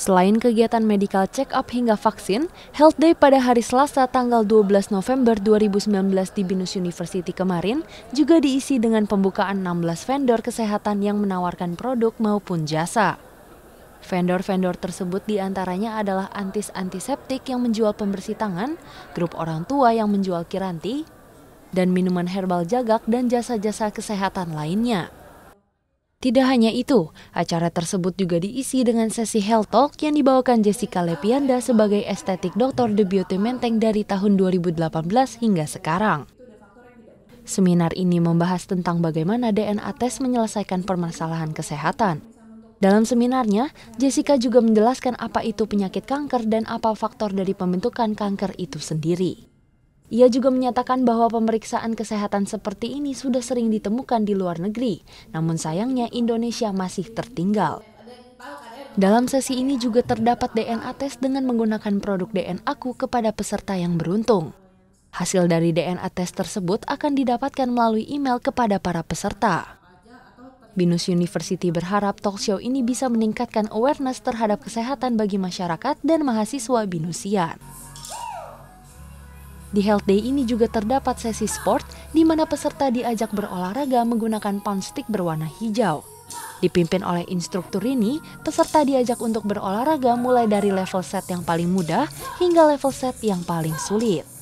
Selain kegiatan medical check-up hingga vaksin, Health Day pada hari Selasa tanggal 12 November 2019 di Binus University kemarin juga diisi dengan pembukaan 16 vendor kesehatan yang menawarkan produk maupun jasa. Vendor-vendor tersebut diantaranya adalah antis antiseptik yang menjual pembersih tangan, grup orang tua yang menjual kiranti, dan minuman herbal jagak dan jasa-jasa kesehatan lainnya. Tidak hanya itu, acara tersebut juga diisi dengan sesi health talk yang dibawakan Jessica Lepianda sebagai estetik dokter The Beauty Menteng dari tahun 2018 hingga sekarang. Seminar ini membahas tentang bagaimana DNA tes menyelesaikan permasalahan kesehatan. Dalam seminarnya, Jessica juga menjelaskan apa itu penyakit kanker dan apa faktor dari pembentukan kanker itu sendiri. Ia juga menyatakan bahwa pemeriksaan kesehatan seperti ini sudah sering ditemukan di luar negeri, namun sayangnya Indonesia masih tertinggal. Dalam sesi ini juga terdapat DNA tes dengan menggunakan produk DNA ku kepada peserta yang beruntung. Hasil dari DNA tes tersebut akan didapatkan melalui email kepada para peserta. Binus University berharap talkshow ini bisa meningkatkan awareness terhadap kesehatan bagi masyarakat dan mahasiswa Binusian. Di Health Day ini juga terdapat sesi sport di mana peserta diajak berolahraga menggunakan pound stick berwarna hijau. Dipimpin oleh instruktur ini, peserta diajak untuk berolahraga mulai dari level set yang paling mudah hingga level set yang paling sulit.